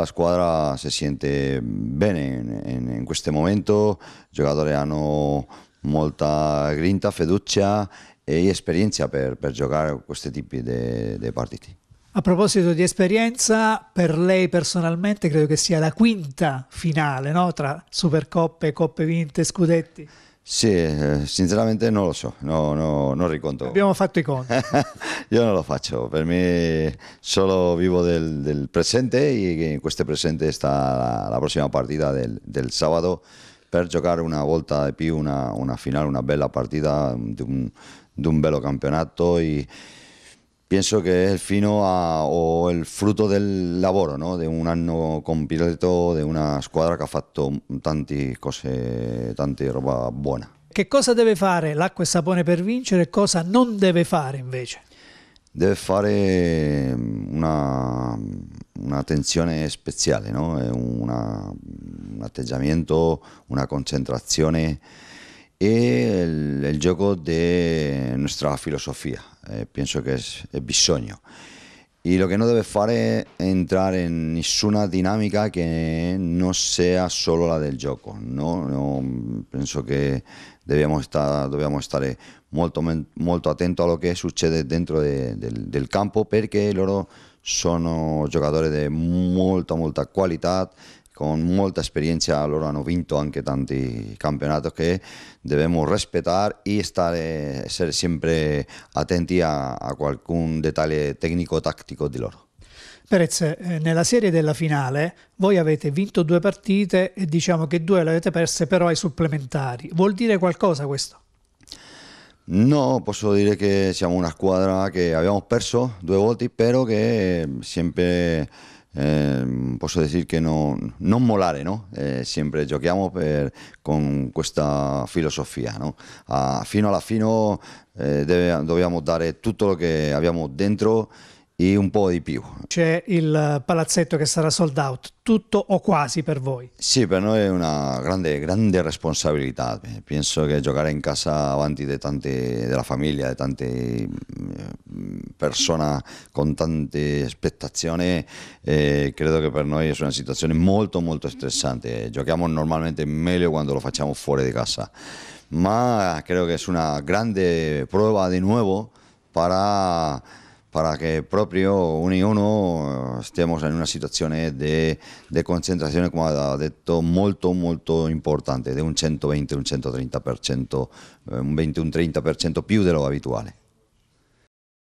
la squadra si sente bene in, in, in questo momento, i giocatori hanno molta grinta, fiducia e esperienza per, per giocare questi tipi di partiti. A proposito di esperienza, per lei personalmente credo che sia la quinta finale no? tra Supercoppe, Coppe Vinte, Scudetti. Sí, eh, sinceramente no lo sé, no, no, no riconto. Abbiamo fatto yo no lo faccio, Para mí solo vivo del, presente y en este presente está la, próxima partida del, sábado para jugar una vuelta de più una, una final, una bella partida de un, bello campeonato. y pienso que es el fino a, o il frutto del lavoro, no? di un anno completo, di una squadra che ha fatto tante cose, tante roba buona. Che cosa deve fare l'acqua e sapone per vincere e cosa non deve fare invece? Deve fare mm, una, un'attenzione speciale, no? una, un atteggiamento, una concentrazione. y el juego de nuestra filosofía. Eh, pienso que es bisogno. y lo que no debe fare es entrar en ninguna dinámica que no sea solo la del juego, No? No, que estar estar estar estar muy muy a lo que sucede dentro del, del, campo porque ellos son jugadores de mucha, mucha calidad, con molta esperienza, loro hanno vinto anche tanti campionati che dobbiamo rispettare e stare, essere sempre attenti a, a qualcun dettaglio tecnico-tattico di loro. Perez, eh, nella serie della finale voi avete vinto due partite e diciamo che due le avete perse però ai supplementari. Vuol dire qualcosa questo? No, posso dire che siamo una squadra che abbiamo perso due volte, però che sempre eh, posso pues que che non, molare, no? eh, sempre giochiamo con questa filosofía. No? fino alla fine eh, dobbiamo dare eh, tutto quello che dentro e un po' di più. C'è il palazzetto che sarà sold out, tutto o quasi per voi? Sì, per noi è una grande, grande responsabilità. Penso che giocare in casa avanti de tante, della famiglia, di tante mm, persone con tante aspettazioni, eh, credo che per noi sia una situazione molto molto stressante. Giochiamo normalmente meglio quando lo facciamo fuori di casa, ma credo che sia una grande prova di nuovo per para que propio uno y uno estemos eh, en una situazione di concentrazione, come ha detto, molto molto importante, di un 120, un 130%, eh, un 20, un 30% più dello abituale.